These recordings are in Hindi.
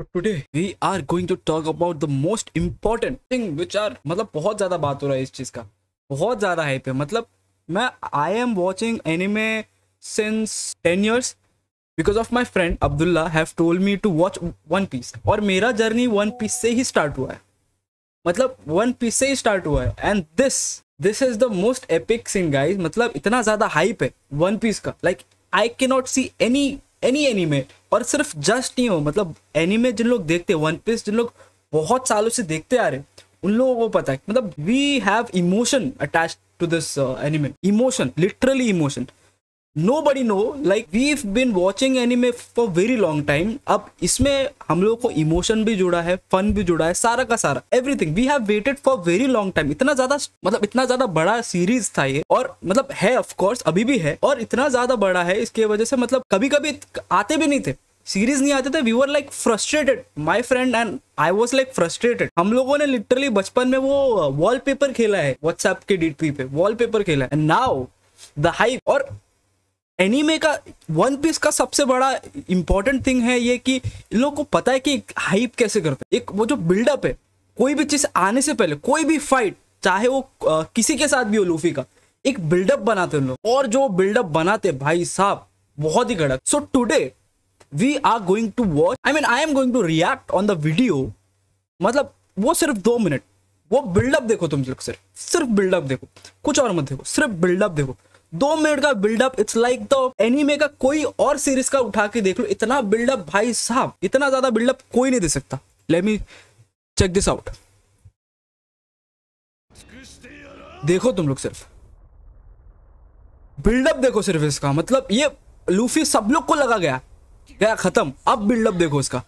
तो today we are going to talk about the most important thing which are मतलब बहुत ज़्यादा बात हो रहा है इस चीज़ का बहुत ज़्यादा हाइप है मतलब मैं I am watching anime since ten years because of my friend Abdullah have told me to watch One Piece और मेरा जर्नी वन पीस से ही स्टार्ट हुआ है मतलब वन पीस से ही स्टार्ट हुआ है and this this is the most epic scene guys मतलब इतना ज़्यादा हाइप है वन पीस का like I can not see any any anime और सिर्फ जस्ट नहीं हो मतलब एनिमे जिन लोग देखते हैं वन पीस जिन लोग बहुत सालों से देखते आ रहे उन लोगों को पता है मतलब we have emotion attach to this anime emotion literally emotion nobody know like we've been watching anime for very long time अब इसमें हम लोग को इमोशन भी जुड़ा है फन भी जुड़ा है सारा का सारा everything we have waited for very long time इतना ज्यादा मतलब इतना ज्यादा बड़ा सीरीज था ये और मतलब है ऑफ कोर्स अभी भी है और इतना ज्यादा बड़ा है इसके वजह से मतलब कभी कभी आते भी नहीं थे सीरीज नहीं आते थे we were like frustrated my friend and I was like frustrated हम लोगों ने लिटरली बचपन में वो वॉलपेपर खेला है व्हाट्सएप के डी पे वॉलपेपर खेला है एंड नाउ द हाइप और एनीमे का वन पीस का सबसे बड़ा इंपॉर्टेंट थिंग है ये कि लोगों को पता है कि हाइप कैसे करते हैं एक वो जो बिल्डअप है कोई भी चीज़ आने से पहले कोई भी फाइट चाहे वो आ, किसी के साथ भी हो लूफी का एक बिल्डअप बनाते हैं लोग और जो बिल्डअप बनाते भाई साहब बहुत ही गड़क so today we are going to watch I mean I am going to react on the video मतलब वो सिर्फ दो मिनट वो बिल्डअप देखो तुम लोग सिर्फ सिर्फ बिल्डअप देखो कुछ और मत देखो सिर्फ बिल्डअप देखो दो मिनट का buildup it's like the anime का कोई और सीरीज का उठा के देख लो इतना बिल्डअप भाई साहब इतना ज्यादा बिल्डअप कोई नहीं दे सकता let me check this out देखो तुम लोग सिर्फ बिल्डअप देखो सिर्फ इसका मतलब ये लूफी सब लोग को लगा गया गया खत्म अब बिल्डअप देखो इसका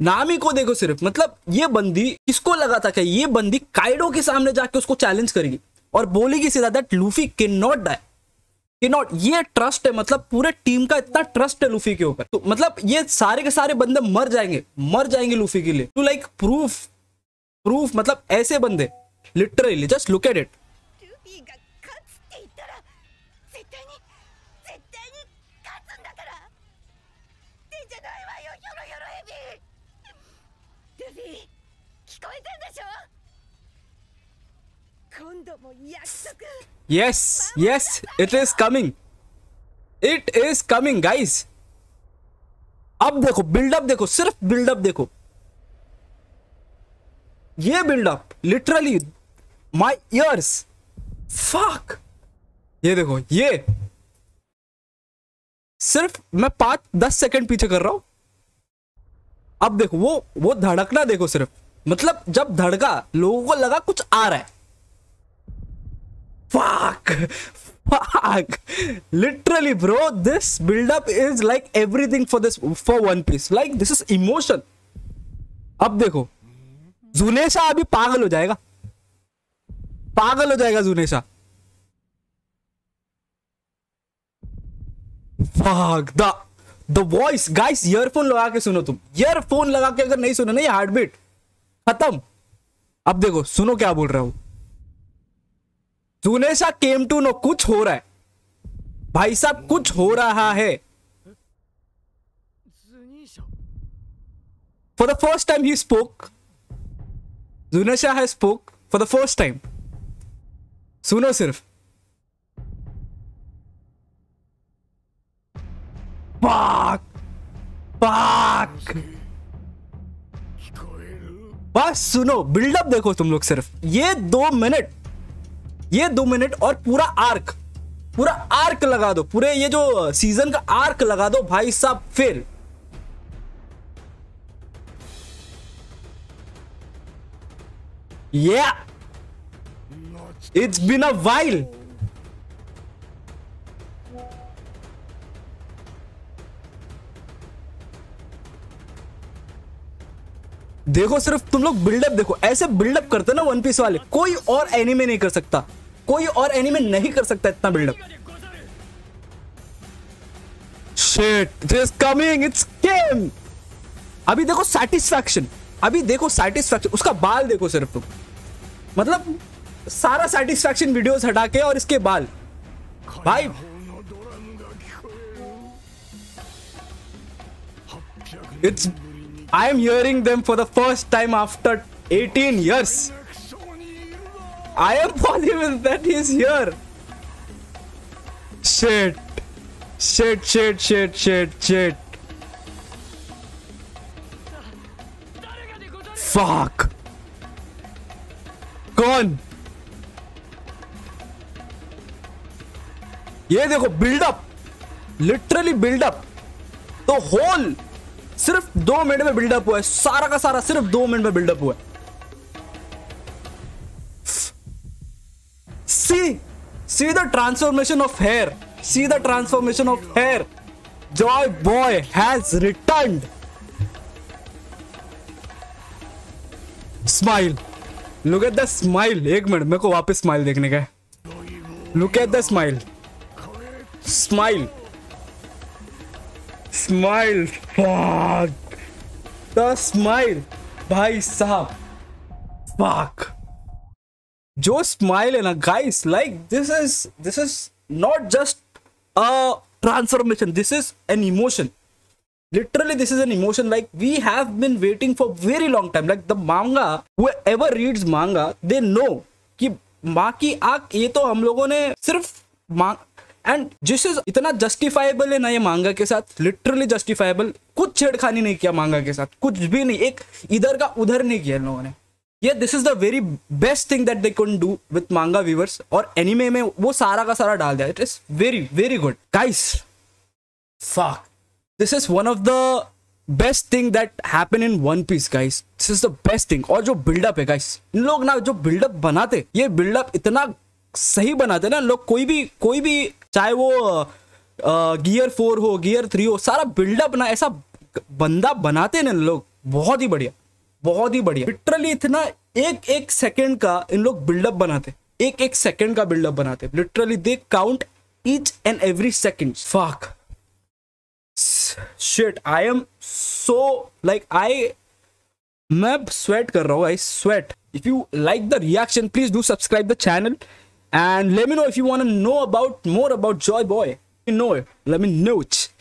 ही को देखो सिर्फ मतलब ये बंदी इसको लगा था कि ये बंदी काइडो के सामने जाके उसको चैलेंज करेगी और बोलेगी सीधा that Luffy can not die not ये ट्रस्ट है मतलब पूरे टीम का इतना ट्रस्ट है लूफी के ऊपर तो मतलब ये सारे के सारे बंदे मर जाएंगे मर जाएंगे लूफी के लिए टू लाइक प्रूफ प्रूफ मतलब ऐसे बंदे literally just look at it ディ聞こえてんでしょ今度も約束 Yes, yes, it is coming. It is coming, guys. अब देखो बिल्डअप देखो सिर्फ बिल्डअप देखो ये buildup literally my ears fuck ये देखो ये सिर्फ मैं पांच दस सेकंड पीछे कर रहा हूं अब देखो वो वो धड़कना देखो सिर्फ मतलब जब धड़का लोगों को लगा कुछ आ रहा है fuck fuck literally bro this buildup is like everything for this for One Piece like this is emotion अब देखो जुनेशा अभी पागल हो जाएगा पागल हो जाएगा जुनेशा fuck the the voice guys earphone लगा के सुनो तुम ईयरफोन लगा के अगर नहीं सुनो ना ये हार्ट बीट खत्म अब देखो सुनो क्या बोल रहा हूं जुनेशा केम टू नो कुछ हो रहा है भाई साहब कुछ हो रहा है फॉर द फर्स्ट टाइम ही स्पोक जुनेशा है spoke for the first time सुनो सिर्फ Fuck! Fuck! बस सुनो बिल्डअप देखो तुम लोग सिर्फ ये दो मिनट ये दो मिनट और पूरा आर्क पूरा आर्क लगा दो पूरे ये जो सीजन का आर्क लगा दो भाई साहब फिर इट्स बिन अ वाइल्ड देखो सिर्फ तुम लोग बिल्डअप देखो ऐसे बिल्डअप करते ना वन पीस वाले कोई और एनिमे नहीं कर सकता कोई और एनिमे नहीं कर सकता इतना बिल्डअप कमिंग इट्स गेम अभी देखो सेटिस्फैक्शन अभी देखो सेटिस्फैक्शन उसका बाल देखो सिर्फ तुम मतलब सारा सेटिस्फैक्शन वीडियोस हटा के और इसके बाल भाई it's I am hearing them for the first time after 18 years. I am positive that he is here. Shit. Shit, shit, shit, shit, shit. Fuck. Gone. ये देखो buildup literally buildup the whole सिर्फ दो मिनट में बिल्डअप हुआ है सारा का सारा सिर्फ दो मिनट में बिल्डअप हुआ है see see the transformation of hair see the transformation of hair Joy Boy has return smile look at the smile एक मिनट मेरे को वापस स्माइल देखने का है look at the smile smile smile the smile भाई साहब फाक जो स्माइल है ना guys like this is this is not just a transformation this is an emotion literally this is an emotion like we have been waiting for very long time like the manga whoever reads manga they know कि माँ की आग ये तो हम लोगों ने सिर्फ माँ एंड जिसेस इतना जस्टिफाइबल है ना ये मांगा के साथ लिटरली जस्टिफाइबल कुछ छेड़खानी नहीं किया मांगा के साथ कुछ भी नहीं एक इधर का उधर नहीं किया लोगों ने ये this is the very best thing that they can do with manga viewers और एनिमे में वो सारा का सारा डाल दिया it is very very good guys fuck this is one of the best thing that happen in One Piece guys this is the best thing और जो बिल्डअप है गाइस इन लोग ना जो बिल्डअप बनाते ये बिल्डअप इतना सही बनाते ना लोग कोई भी कोई भी चाहे वो गियर फोर हो गियर थ्री हो सारा बिल्डअप ना ऐसा बंदा बनाते ना लोग बहुत ही बढ़िया बहुत ही बढ़िया लिटरली इतना एक एक सेकेंड का इन लोग बिल्डअप बनाते एक एक सेकेंड का बिल्डअप बनाते literally they count each and every second fuck shit I am so like I मैं स्वेट कर रहा हूँ I sweat if you like the reaction please do subscribe the channel and let me know if you want to know about more about joy boy You know let me know it